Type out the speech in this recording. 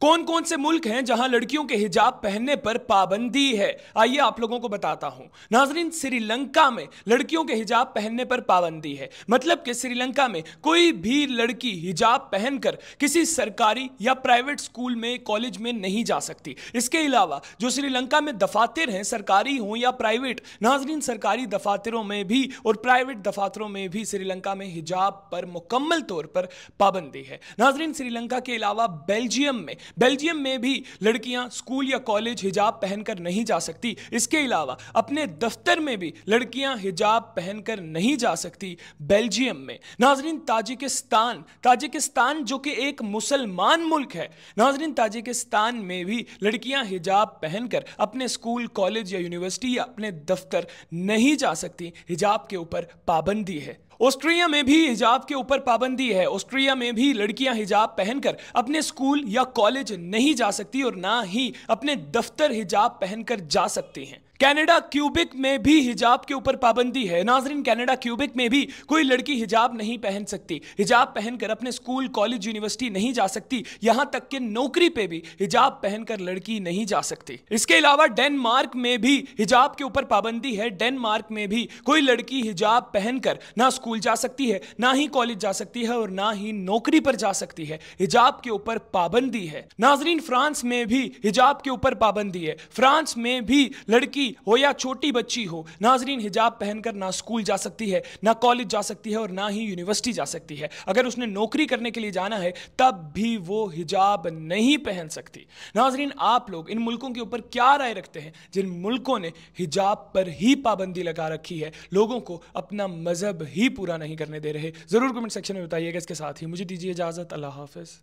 कौन कौन से मुल्क हैं जहां लड़कियों के हिजाब पहनने पर पाबंदी है आइए आप लोगों को बताता हूं नाजरीन श्रीलंका में लड़कियों के हिजाब पहनने पर पाबंदी है मतलब कि श्रीलंका में कोई भी लड़की हिजाब पहनकर किसी सरकारी या प्राइवेट स्कूल में कॉलेज में नहीं जा सकती इसके अलावा जो श्रीलंका में दफातर हैं सरकारी हों या प्राइवेट नाजरीन सरकारी दफातरों में भी और प्राइवेट दफातरों में भी श्रीलंका में हिजाब पर मुकम्मल तौर पर पाबंदी है नाजरीन श्रीलंका के अलावा बेल्जियम में बेल्जियम में भी लड़कियां स्कूल या कॉलेज हिजाब पहनकर नहीं जा सकती इसके अलावा अपने दफ्तर में भी लड़कियां हिजाब पहनकर नहीं जा सकती बेल्जियम में नाजरीन ताजिकिस्तान ताजिकिस्तान जो कि एक मुसलमान मुल्क है नाजरीन ताजिकिस्तान में भी लड़कियां हिजाब पहनकर अपने स्कूल कॉलेज या यूनिवर्सिटी या अपने दफ्तर नहीं जा सकती हिजाब के ऊपर पाबंदी है ऑस्ट्रिया में भी हिजाब के ऊपर पाबंदी है ऑस्ट्रिया में भी लड़कियां हिजाब पहनकर अपने स्कूल या कॉलेज नहीं जा सकती और ना ही अपने दफ्तर हिजाब पहनकर जा सकती हैं कनाडा क्यूबिक में भी हिजाब के ऊपर पाबंदी है नाजरीन कनाडा क्यूबिक में भी कोई लड़की हिजाब नहीं पहन सकती हिजाब पहनकर अपने स्कूल कॉलेज यूनिवर्सिटी नहीं जा सकती यहां तक कि नौकरी पे भी हिजाब पहनकर लड़की नहीं जा सकती इसके अलावा डेनमार्क में भी हिजाब के ऊपर पाबंदी है डेनमार्क में भी कोई लड़की हिजाब पहनकर ना स्कूल जा सकती है ना ही कॉलेज जा सकती है और ना ही नौकरी पर जा सकती है हिजाब के ऊपर पाबंदी है नाजरीन फ्रांस में भी हिजाब के ऊपर पाबंदी है फ्रांस में भी लड़की बच्ची हो या छोटी बच्ची हो नाजरीन हिजाब पहनकर ना स्कूल जा सकती है ना कॉलेज जा सकती है और ना ही यूनिवर्सिटी जा सकती है अगर उसने नौकरी करने के लिए जाना है तब भी वो हिजाब नहीं पहन सकती नाजरीन आप लोग इन मुल्कों के ऊपर क्या राय रखते हैं जिन मुल्कों ने हिजाब पर ही पाबंदी लगा रखी है लोगों को अपना मज़हब ही पूरा नहीं करने दे रहे ज़रूर कमेंट सेक्शन में बताइएगा इसके साथ ही मुझे दीजिए इजाज़त अल्लाह हाफिज़